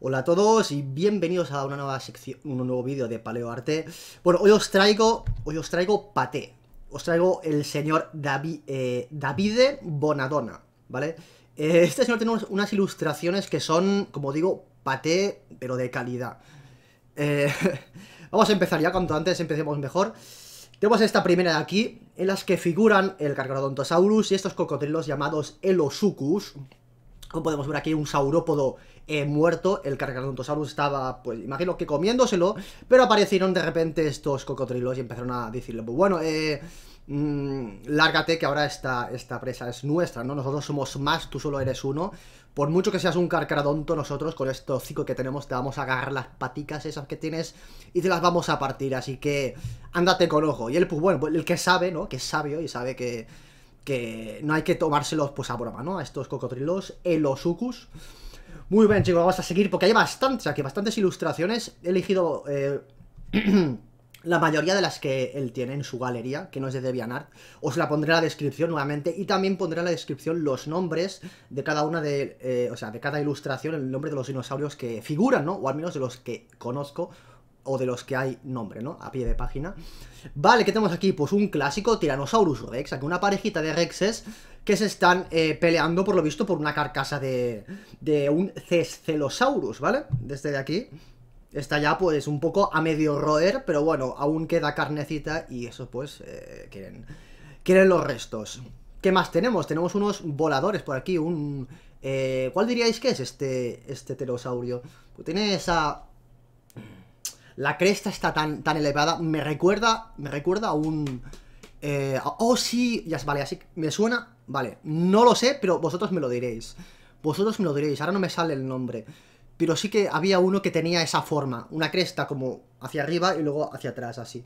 Hola a todos y bienvenidos a una nueva sección, un nuevo vídeo de Paleoarte. Bueno, hoy os traigo, hoy os traigo paté. Os traigo el señor David eh, Davide Bonadona, ¿vale? Eh, este señor tiene unas, ilustraciones que son, como digo, paté, pero de calidad. Eh, vamos a empezar ya, cuanto antes empecemos mejor. Tenemos esta primera de aquí, en las que figuran el Carcharodontosaurus y estos cocodrilos llamados Elosucus, como podemos ver aquí, un saurópodo eh, muerto. El saurus estaba, pues, imagino que comiéndoselo. Pero aparecieron de repente estos cocodrilos y empezaron a decirle, pues bueno, eh, mm, lárgate que ahora esta, esta presa es nuestra, ¿no? Nosotros somos más, tú solo eres uno. Por mucho que seas un carcaradonto, nosotros con estos hocico que tenemos te vamos a agarrar las paticas esas que tienes y te las vamos a partir, así que ándate con ojo. Y él, pues bueno, pues, el que sabe, ¿no? Que es sabio y sabe que que no hay que tomárselos pues a broma, ¿no? A estos cocodrilos elosucus. Muy bien, chicos, vamos a seguir porque hay bastantes aquí, bastantes ilustraciones. He elegido eh, la mayoría de las que él tiene en su galería, que no es de DeviantArt. Os la pondré en la descripción nuevamente y también pondré en la descripción los nombres de cada una de, eh, o sea, de cada ilustración, el nombre de los dinosaurios que figuran, ¿no? O al menos de los que conozco o de los que hay nombre, ¿no? A pie de página. Vale, ¿qué tenemos aquí? Pues un clásico Tyrannosaurus Rex, aquí una parejita de Rexes que se están eh, peleando, por lo visto, por una carcasa de, de un Cescelosaurus, ¿vale? Desde aquí. Está ya pues un poco a medio roer, pero bueno, aún queda carnecita y eso pues eh, quieren, quieren los restos. ¿Qué más tenemos? Tenemos unos voladores por aquí, un... Eh, ¿Cuál diríais que es este, este pterosaurio? Pues tiene esa la cresta está tan, tan elevada, me recuerda, me recuerda a un... Eh, oh, sí, ya, vale, así me suena, vale, no lo sé, pero vosotros me lo diréis, vosotros me lo diréis, ahora no me sale el nombre, pero sí que había uno que tenía esa forma, una cresta como hacia arriba y luego hacia atrás, así.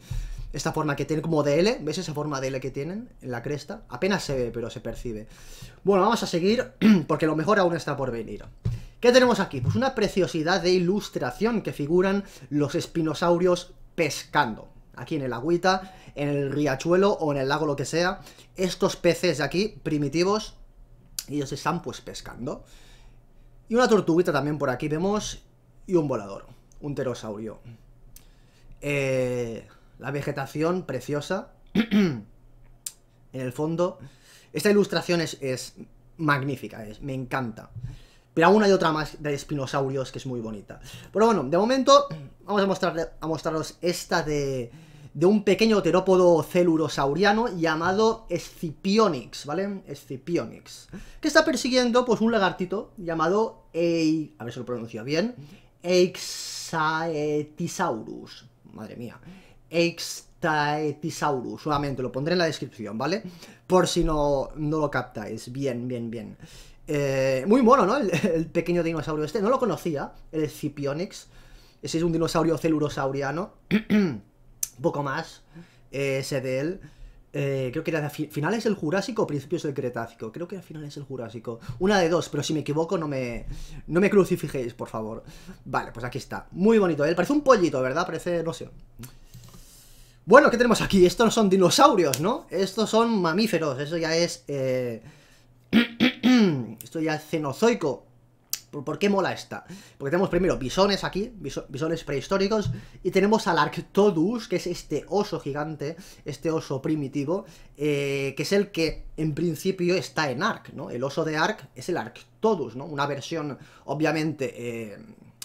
Esta forma que tiene como de L, ¿ves esa forma de L que tienen en la cresta? Apenas se ve, pero se percibe. Bueno, vamos a seguir porque lo mejor aún está por venir. ¿Qué tenemos aquí? Pues una preciosidad de ilustración que figuran los espinosaurios pescando. Aquí en el agüita, en el riachuelo o en el lago, lo que sea. Estos peces de aquí, primitivos, ellos están pues pescando. Y una tortuguita también por aquí vemos. Y un volador, un pterosaurio. Eh, la vegetación preciosa. en el fondo. Esta ilustración es, es magnífica, es, me encanta. Pero aún hay otra más de espinosaurios que es muy bonita. Pero bueno, de momento vamos a, mostraros esta de, de un pequeño terópodo celurosauriano llamado Scipionix, ¿vale? Scipionix. Que está persiguiendo, pues, un lagartito llamado Ei... A ver si lo pronuncio bien. Eixaetisaurus. Madre mía. Eixaetisaurus. Solamente lo pondré en la descripción, ¿vale? Por si no, no lo captáis. Bien, bien, bien. Eh, muy mono, ¿no? El, pequeño dinosaurio este. No lo conocía, el Scipionix. Ese es un dinosaurio celurosauriano. un poco más. ese eh, de él. Eh, creo que era final finales del Jurásico o principios del Cretácico. Creo que era finales del Jurásico. Una de dos, pero si me equivoco no me, no me crucifiquéis, por favor. Vale, pues aquí está. Muy bonito. Él parece un pollito, ¿verdad? Parece, no sé. Bueno, ¿qué tenemos aquí? Estos no son dinosaurios, ¿no? Estos son mamíferos. Eso ya es... esto ya es cenozoico. ¿Por qué mola esta? Porque tenemos primero bisones aquí, bisones prehistóricos, y tenemos al Arctodus, que es este oso gigante, este oso primitivo, eh, que es el que en principio está en Ark, ¿no? El oso de Ark es el Arctodus, ¿no? Una versión, obviamente, eh,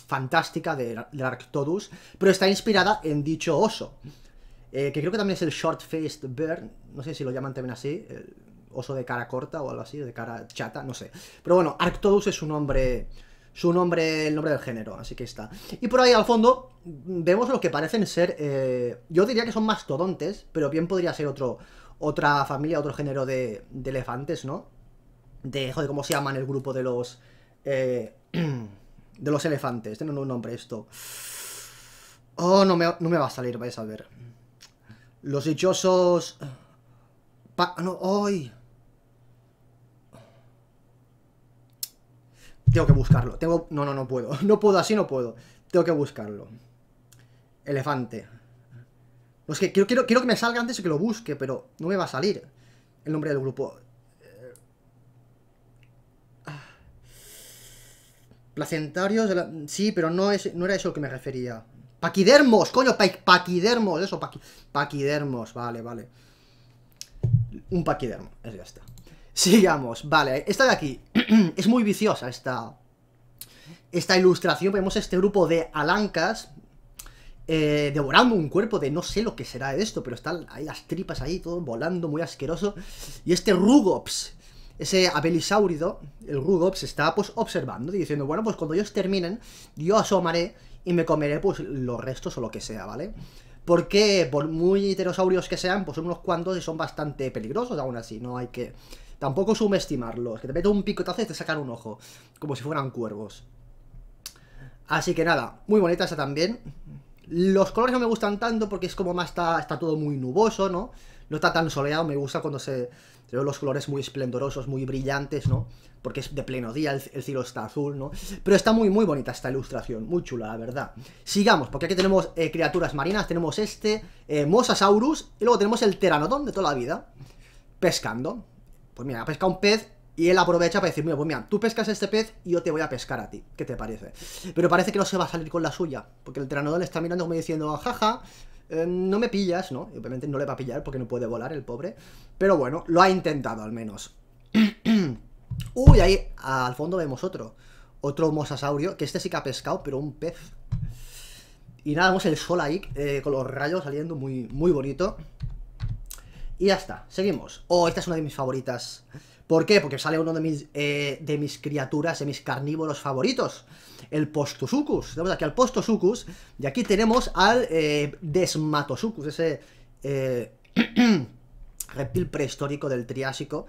fantástica del, Arctodus, pero está inspirada en dicho oso. Eh, que creo que también es el Short-Faced Bear, no sé si lo llaman también así, oso de cara corta o algo así, de cara chata, no sé. Pero bueno, Arctodus es su nombre, su nombre, el nombre del género, así que está. Y por ahí al fondo vemos lo que parecen ser, eh, yo diría que son mastodontes, pero bien podría ser otro, otra familia, otro género de, elefantes, ¿no? De, joder, ¿cómo se llaman el grupo de los... Eh, de los elefantes, tienen un nombre esto. Oh, no me, no me va a salir, vais a ver. Los dichosos... Pa no, ¡Ay! Tengo que buscarlo. Tengo... No, no, no puedo. No puedo, así no puedo. Tengo que buscarlo. Elefante. que quiero, quiero, quiero que me salga antes de que lo busque, pero no me va a salir el nombre del grupo. Eh, ah. Placentarios, sí, pero no, es, no era eso lo que me refería. Paquidermos, coño, paquidermos, eso, paquidermos, vale, vale. Un paquidermo, Es ya está. Sigamos, vale, esta de aquí, es muy viciosa esta, esta ilustración. Vemos este grupo de alancas eh, devorando un cuerpo de no sé lo que será de esto, pero están ahí las tripas ahí, todo volando, muy asqueroso. Y este Rugops, ese abelisáurido, el Rugops, está pues observando y diciendo, bueno, pues cuando ellos terminen, yo asomaré y me comeré pues los restos o lo que sea, ¿vale? vale porque por muy pterosaurios que sean, pues son unos cuantos y son bastante peligrosos aún así, no hay que... Tampoco subestimarlos, que te meten un picotazo y te sacan un ojo, como si fueran cuervos. Así que nada, muy bonita esa también. Los colores no me gustan tanto porque es como más está, está todo muy nuboso, ¿no? No está tan soleado, me gusta cuando se los colores muy esplendorosos, muy brillantes, ¿no? Porque es de pleno día, el, cielo está azul, ¿no? Pero está muy, muy bonita esta ilustración, muy chula, la verdad. Sigamos, porque aquí tenemos eh, criaturas marinas, tenemos este, eh, Mosasaurus, y luego tenemos el Teranodón de toda la vida, pescando. Pues mira, ha pescado un pez y él aprovecha para decir, mira, pues mira, tú pescas este pez y yo te voy a pescar a ti. ¿Qué te parece? Pero parece que no se va a salir con la suya, porque el le está mirando como diciendo, jaja, eh, no me pillas, ¿no? obviamente no le va a pillar porque no puede volar el pobre, pero bueno, lo ha intentado al menos. Uy, ahí al fondo vemos otro, otro mosasaurio, que este sí que ha pescado, pero un pez. Y nada, vemos el sol ahí, eh, con los rayos saliendo muy, muy bonito. Y ya está, seguimos. Oh, esta es una de mis favoritas. ¿Por qué? Porque sale uno de mis, eh, de mis criaturas, de mis carnívoros favoritos, el Postosuchus. Tenemos aquí al Postosuchus. y aquí tenemos al eh, ese eh, reptil prehistórico del Triásico,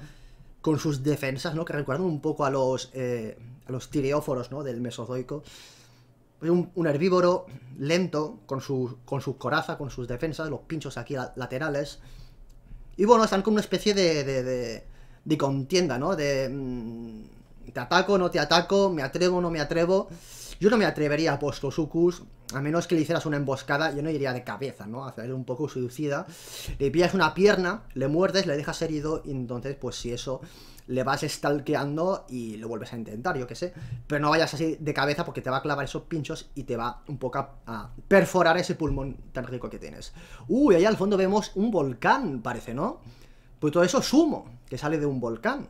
con sus defensas, ¿no? Que recuerdan un poco a los, eh, a los tireóforos, ¿no? Del Mesozoico. Pues un, herbívoro lento, con su, con su coraza, con sus defensas, los pinchos aquí laterales. Y bueno, están como una especie de de contienda, ¿no? De... Mm, te ataco, no te ataco, me atrevo, no me atrevo. Yo no me atrevería a postosukus, a menos que le hicieras una emboscada, yo no iría de cabeza, ¿no? Hacer un poco suicida. Le pillas una pierna, le muerdes, le dejas herido, y entonces, pues si eso, le vas stalkeando y lo vuelves a intentar, yo qué sé. Pero no vayas así de cabeza porque te va a clavar esos pinchos y te va un poco a, a perforar ese pulmón tan rico que tienes. Uy, ahí al fondo vemos un volcán, parece, ¿no? Pues todo eso sumo que sale de un volcán.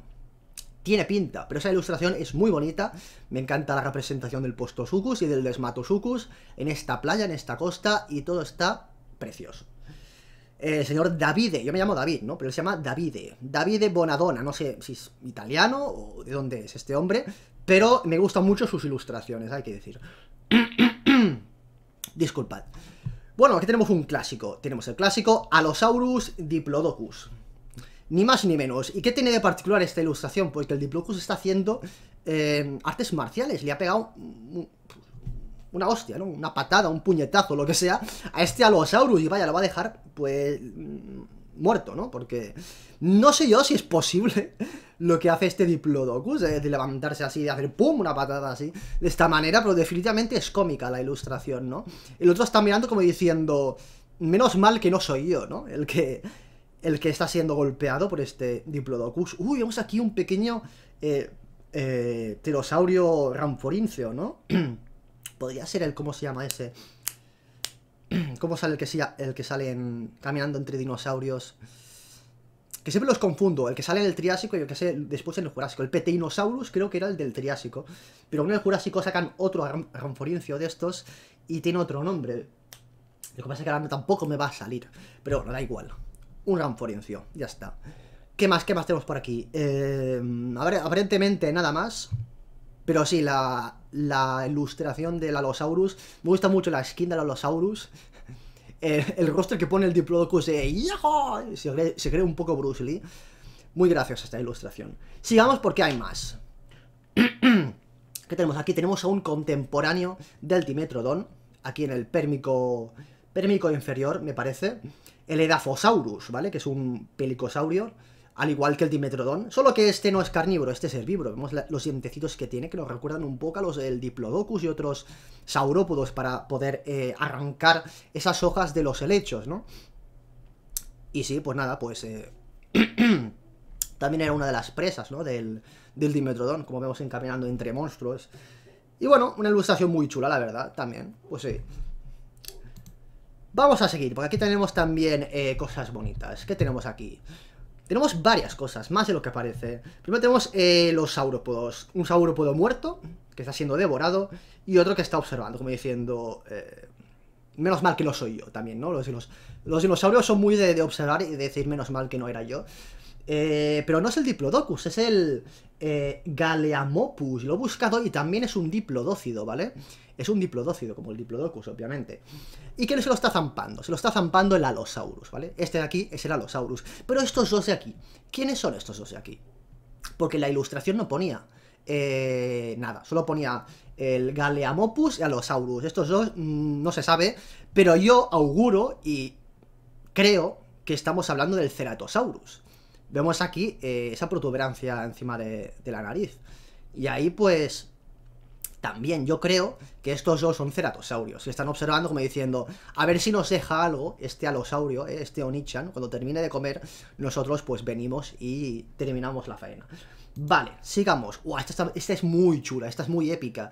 Tiene pinta, pero esa ilustración es muy bonita. Me encanta la representación del Postosuchus y del Desmatosucus en esta playa, en esta costa, y todo está precioso. El señor Davide, yo me llamo David, ¿no? Pero él se llama Davide. Davide Bonadona, no sé si es italiano o de dónde es este hombre, pero me gustan mucho sus ilustraciones, hay que decir. Disculpad. Bueno, aquí tenemos un clásico. Tenemos el clásico Alosaurus Diplodocus. Ni más ni menos. ¿Y qué tiene de particular esta ilustración? porque pues el Diplodocus está haciendo eh, artes marciales. Le ha pegado una hostia, ¿no? Una patada, un puñetazo, lo que sea, a este Alosaurus. Y vaya, lo va a dejar, pues, mm, muerto, ¿no? Porque no sé yo si es posible lo que hace este Diplodocus, de levantarse así, de hacer pum, una patada así, de esta manera, pero definitivamente es cómica la ilustración, ¿no? El otro está mirando como diciendo, menos mal que no soy yo, ¿no? El que el que está siendo golpeado por este Diplodocus. Uy, vemos aquí un pequeño eh, eh, pterosaurio ranforincio, ¿no? Podría ser el, ¿cómo se llama ese? ¿Cómo sale el que, el que sale en, caminando entre dinosaurios? Que siempre los confundo, el que sale en el Triásico y el que sale después en el Jurásico. El Peteinosaurus creo que era el del Triásico. Pero en el Jurásico sacan otro ranforincio de estos y tiene otro nombre. Lo que pasa es que ahora tampoco me va a salir. Pero bueno, da igual un forencio. ya está. ¿Qué más, qué más tenemos por aquí? Eh, aparentemente nada más, pero sí, la, ilustración del Alosaurus. me gusta mucho la skin del Alosaurus. Eh, el, rostro que pone el Diplodocus de Se cree, se cree un poco Bruce Lee. Muy graciosa esta ilustración. Sigamos porque hay más. ¿Qué tenemos aquí? Tenemos a un contemporáneo del Dimetrodon, aquí en el pérmico, pérmico inferior, me parece el Edaphosaurus, ¿vale? Que es un pelicosaurio, al igual que el Dimetrodon. Solo que este no es carnívoro, este es herbívoro. Vemos los dientecitos que tiene, que nos recuerdan un poco a los del Diplodocus y otros saurópodos para poder eh, arrancar esas hojas de los helechos, ¿no? Y sí, pues nada, pues... Eh, también era una de las presas, ¿no? Del, del Dimetrodon, como vemos encaminando entre monstruos. Y bueno, una ilustración muy chula, la verdad, también. Pues sí. Vamos a seguir, porque aquí tenemos también eh, cosas bonitas. ¿Qué tenemos aquí? Tenemos varias cosas, más de lo que parece. Primero tenemos eh, los saurópodos. Un saurópodo muerto, que está siendo devorado, y otro que está observando, como diciendo... Eh, menos mal que no soy yo también, ¿no? Los, dinosaurios son muy de, de, observar y de decir menos mal que no era yo. Eh, pero no es el Diplodocus, es el eh, Galeamopus. Lo he buscado y también es un diplodócido, ¿vale? Es un diplodócido, como el Diplodocus, obviamente. ¿Y quién se lo está zampando? Se lo está zampando el Alosaurus, ¿vale? Este de aquí es el Alosaurus. Pero estos dos de aquí, ¿quiénes son estos dos de aquí? Porque la ilustración no ponía eh, nada, solo ponía el Galeamopus y Alosaurus. Estos dos mm, no se sabe, pero yo auguro y creo que estamos hablando del Ceratosaurus vemos aquí eh, esa protuberancia encima de, la nariz. Y ahí pues también yo creo que estos dos son ceratosaurios. Que están observando como diciendo, a ver si nos deja algo este alosaurio, eh, este onichan. Cuando termine de comer, nosotros pues venimos y terminamos la faena. Vale, sigamos. Uah, esta, es muy chula, esta es muy épica.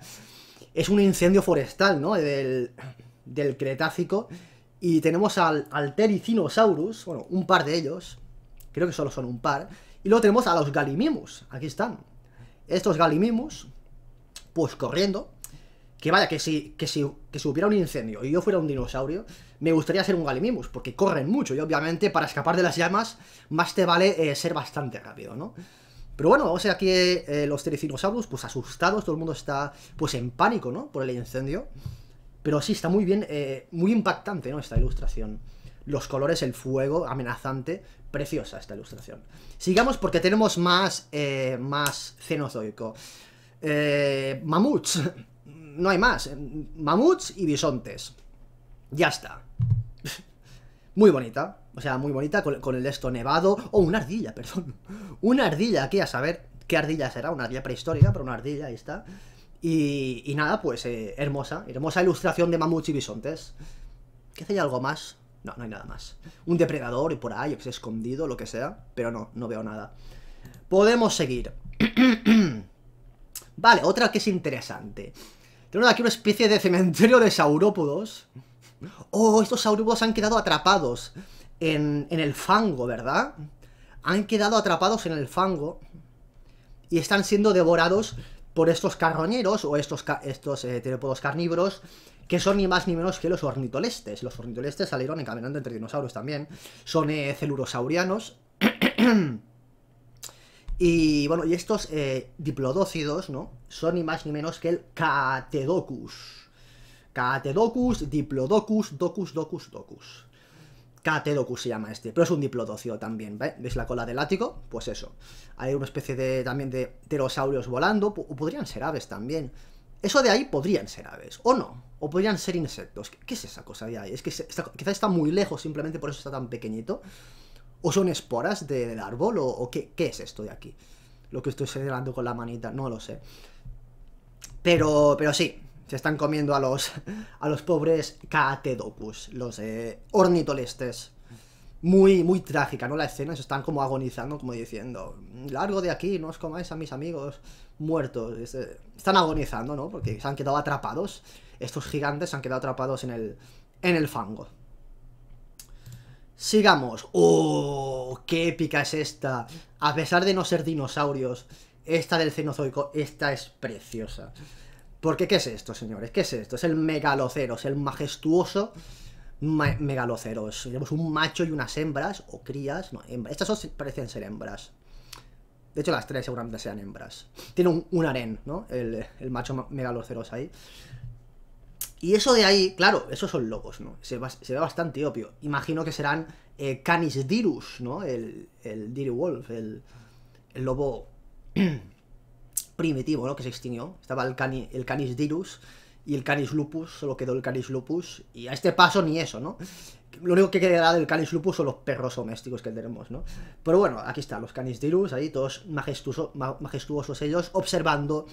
Es un incendio forestal, ¿no? Del, del Cretácico. Y tenemos al Tericinosaurus, bueno, un par de ellos, Creo que solo son un par. Y luego tenemos a los Galimimus. Aquí están. Estos Galimimus, pues corriendo. Que vaya, que si, que si, hubiera un incendio y yo fuera un dinosaurio, me gustaría ser un Galimimus, porque corren mucho. Y obviamente, para escapar de las llamas, más te vale eh, ser bastante rápido, ¿no? Pero bueno, vamos a ver aquí eh, los tericinosaurus pues asustados, todo el mundo está pues en pánico, ¿no? Por el incendio. Pero sí, está muy bien, eh, muy impactante, ¿no? Esta ilustración los colores, el fuego amenazante. Preciosa esta ilustración. Sigamos porque tenemos más, eh, más cenozoico. Eh, mamuts. No hay más. Mamuts y bisontes. Ya está. Muy bonita. O sea, muy bonita con, el esto nevado. O oh, una ardilla, perdón. Una ardilla aquí, a saber qué ardilla será. Una ardilla prehistórica, pero una ardilla, ahí está. Y, nada, pues eh, hermosa. Hermosa ilustración de mamuts y bisontes. ¿Qué hace algo más? No, no hay nada más. Un depredador y por ahí, se pues, escondido, lo que sea. Pero no, no veo nada. Podemos seguir. vale, otra que es interesante. Tenemos aquí una especie de cementerio de saurópodos. Oh, estos saurópodos han quedado atrapados en, el fango, ¿verdad? Han quedado atrapados en el fango. Y están siendo devorados por estos carroñeros o estos, estos eh, terópodos carnívoros que son ni más ni menos que los ornitolestes. Los ornitolestes salieron encaminando entre Dinosaurios también. Son eh, celurosaurianos. y bueno, y estos eh, diplodócidos, ¿no? Son ni más ni menos que el Catedocus. Catedocus, Diplodocus, Docus, Docus, Docus. Catedocus se llama este, pero es un diplodocio también, ¿ves? ¿Ves la cola del ático? Pues eso. Hay una especie de, también de pterosaurios volando, o podrían ser aves también. Eso de ahí podrían ser aves, o no, o podrían ser insectos. ¿Qué, es esa cosa de ahí? Es que está, quizás está muy lejos, simplemente por eso está tan pequeñito. ¿O son esporas de, del árbol? ¿O, qué, es esto de aquí? Lo que estoy señalando con la manita, no lo sé. Pero, pero sí, se están comiendo a los, a los pobres Catedopus, los eh, ornitolestes. Muy, muy trágica, ¿no? La escena, se están como agonizando, como diciendo, mm, largo de aquí, no os comáis a mis amigos muertos, eh, están agonizando, ¿no? Porque se han quedado atrapados, estos gigantes se han quedado atrapados en el, en el fango. Sigamos. ¡Oh! ¡Qué épica es esta! A pesar de no ser dinosaurios, esta del Cenozoico, esta es preciosa. Porque, ¿qué es esto, señores? ¿Qué es esto? Es el megaloceros, el majestuoso megaloceros. Tenemos un macho y unas hembras, o crías, no, hembras. Estas parecen ser hembras. De hecho, las tres seguramente sean hembras. Tiene un, un aren, ¿no? El, el macho megaloceros ahí. Y eso de ahí, claro, esos son lobos, ¿no? Se, ve bastante obvio. Imagino que serán eh, Canis Dirus, ¿no? El, el Wolf, el, lobo primitivo, ¿no? Que se extinguió. Estaba el, el Canis Dirus y el Canis Lupus, solo quedó el Canis Lupus, y a este paso ni eso, ¿no? Lo único que quedará del Canis Lupus son los perros domésticos que tenemos, ¿no? Pero bueno, aquí están los Canis Dirus, ahí todos majestuosos ellos, observando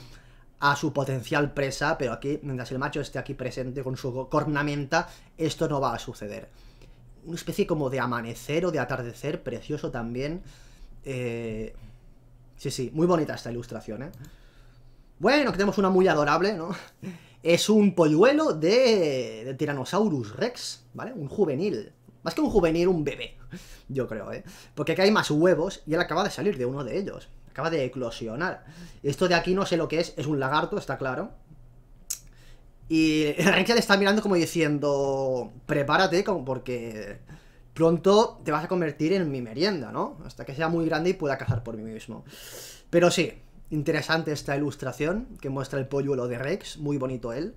a su potencial presa, pero aquí, mientras el macho esté aquí presente con su cornamenta, esto no va a suceder. Una especie como de amanecer o de atardecer, precioso también. Eh, sí, sí, muy bonita esta ilustración, ¿eh? Bueno, que tenemos una muy adorable, ¿no? Es un polluelo de, de Tyrannosaurus Rex, ¿vale? Un juvenil. Más que un juvenil, un bebé, yo creo, ¿eh? Porque aquí hay más huevos y él acaba de salir de uno de ellos. Acaba de eclosionar. Esto de aquí no sé lo que es, es un lagarto, está claro. Y Rex le está mirando como diciendo, prepárate como porque pronto te vas a convertir en mi merienda, ¿no? Hasta que sea muy grande y pueda cazar por mí mismo. Pero sí, Interesante esta ilustración que muestra el polluelo de Rex, muy bonito él.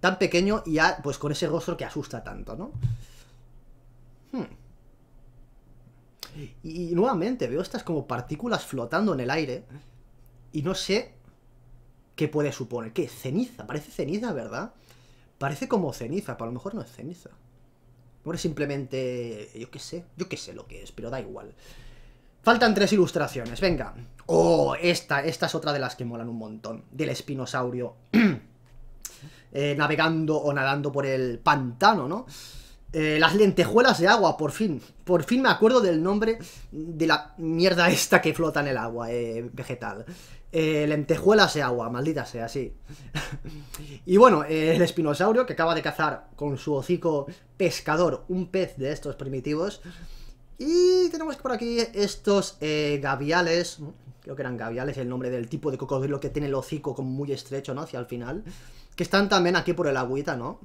Tan pequeño y ya, pues con ese rostro que asusta tanto, ¿no? Hmm. Y, nuevamente veo estas como partículas flotando en el aire y no sé qué puede suponer. ¿Qué? Ceniza, parece ceniza, ¿verdad? Parece como ceniza, pero a lo mejor no es ceniza. Ahora simplemente, yo qué sé, yo qué sé lo que es, pero da igual. Faltan tres ilustraciones, venga. Oh, esta, esta es otra de las que molan un montón. Del espinosaurio. Eh, navegando o nadando por el pantano, ¿no? Eh, las lentejuelas de agua, por fin. Por fin me acuerdo del nombre de la mierda esta que flota en el agua, eh, vegetal. lentejuelas de agua, maldita sea, sí. y bueno, el espinosaurio que acaba de cazar con su hocico pescador un pez de estos primitivos. Y tenemos por aquí estos eh, gaviales, creo que eran gaviales el nombre del tipo de cocodrilo que tiene el hocico como muy estrecho, ¿no? Hacia el final, que están también aquí por el agüita, ¿no?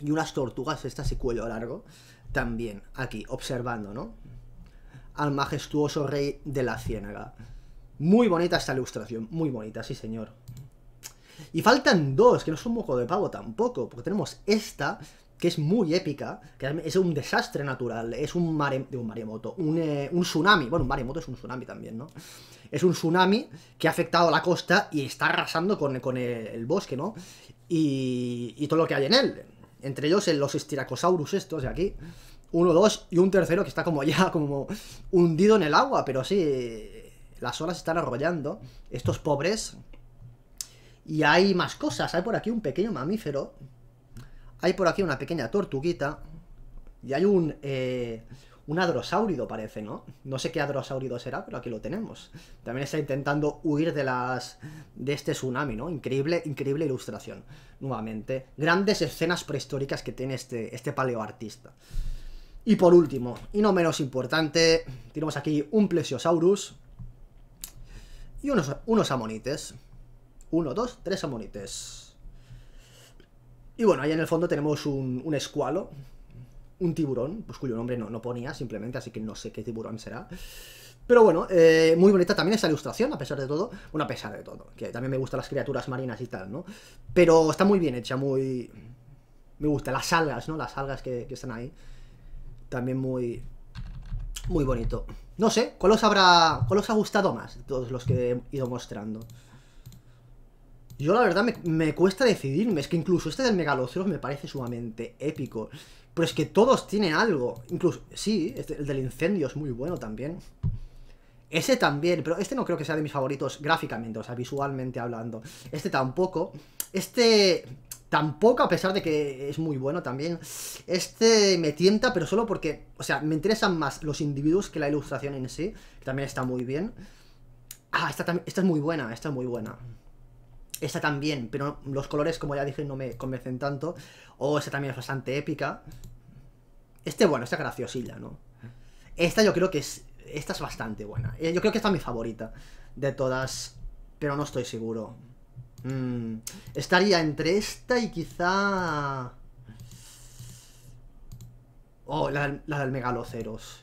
Y unas tortugas estas y cuello largo, también aquí, observando, ¿no? Al majestuoso rey de la ciénaga. Muy bonita esta ilustración, muy bonita, sí señor. Y faltan dos, que no es un moco de pavo tampoco, porque tenemos esta, que es muy épica, que es un desastre natural, es un, maremoto, eh, un, tsunami, bueno, un maremoto es un tsunami también, ¿no? Es un tsunami que ha afectado la costa y está arrasando con, el, bosque, ¿no? Y, y, todo lo que hay en él. Entre ellos eh, los estiracosaurus estos de aquí. Uno, dos y un tercero que está como ya como hundido en el agua, pero sí, las olas están arrollando. Estos pobres... Y hay más cosas, hay por aquí un pequeño mamífero hay por aquí una pequeña tortuguita. Y hay un... Eh, un adrosáurido parece, ¿no? No sé qué adrosáurido será, pero aquí lo tenemos. También está intentando huir de las de este tsunami, ¿no? Increíble, increíble ilustración. Nuevamente, grandes escenas prehistóricas que tiene este, este paleoartista. Y por último, y no menos importante, tenemos aquí un plesiosaurus y unos, unos amonites. Uno, dos, tres amonites. Y bueno, ahí en el fondo tenemos un, escualo, un tiburón, pues cuyo nombre no, no, ponía simplemente, así que no sé qué tiburón será. Pero bueno, eh, muy bonita también esa ilustración, a pesar de todo. Bueno, a pesar de todo, que también me gustan las criaturas marinas y tal, ¿no? Pero está muy bien hecha, muy... Me gusta, las algas, ¿no? Las algas que, están ahí. También muy... Muy bonito. No sé, ¿cuál os habrá... ¿Cuál os ha gustado más? Todos los que he ido mostrando. Yo la verdad me, cuesta decidirme. Es que incluso este del Megaloceros me parece sumamente épico. Pero es que todos tienen algo. Incluso, sí, este, el del incendio es muy bueno también. Ese también, pero este no creo que sea de mis favoritos gráficamente, o sea, visualmente hablando. Este tampoco. Este tampoco, a pesar de que es muy bueno también. Este me tienta, pero solo porque, o sea, me interesan más los individuos que la ilustración en sí, que también está muy bien. Ah, esta, esta es muy buena, esta es muy buena. Esta también, pero los colores, como ya dije, no me convencen tanto. O esta también es bastante épica. Este, bueno, esta graciosilla, ¿no? Esta yo creo que es... Esta es bastante buena. Eh, yo creo que esta es mi favorita de todas, pero no estoy seguro. Mm, estaría entre esta y quizá... Oh, la del megaloceros.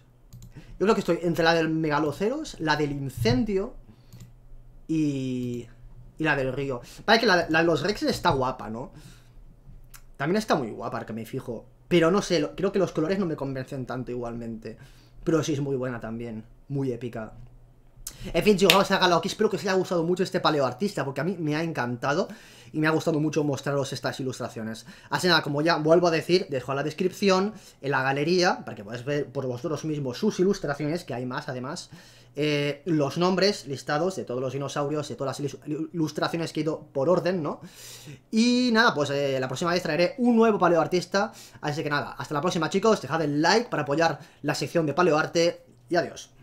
Yo creo que estoy entre la del megaloceros, la del incendio y y la del río. Vale que la, de los rex está guapa, ¿no? También está muy guapa, que me fijo. Pero no sé, creo que los colores no me convencen tanto igualmente. Pero sí es muy buena también, muy épica. En fin, chicos, vamos a dejarlo aquí. Espero que os haya gustado mucho este paleoartista, porque a mí me ha encantado y me ha gustado mucho mostraros estas ilustraciones. Así nada, como ya vuelvo a decir, dejo en la descripción, en la galería, para que podáis ver por vosotros mismos sus ilustraciones, que hay más además, eh, los nombres listados de todos los dinosaurios, de todas las ilustraciones que he ido por orden, ¿no? Y nada, pues eh, la próxima vez traeré un nuevo paleoartista, así que nada, hasta la próxima chicos, dejad el like para apoyar la sección de paleoarte y adiós.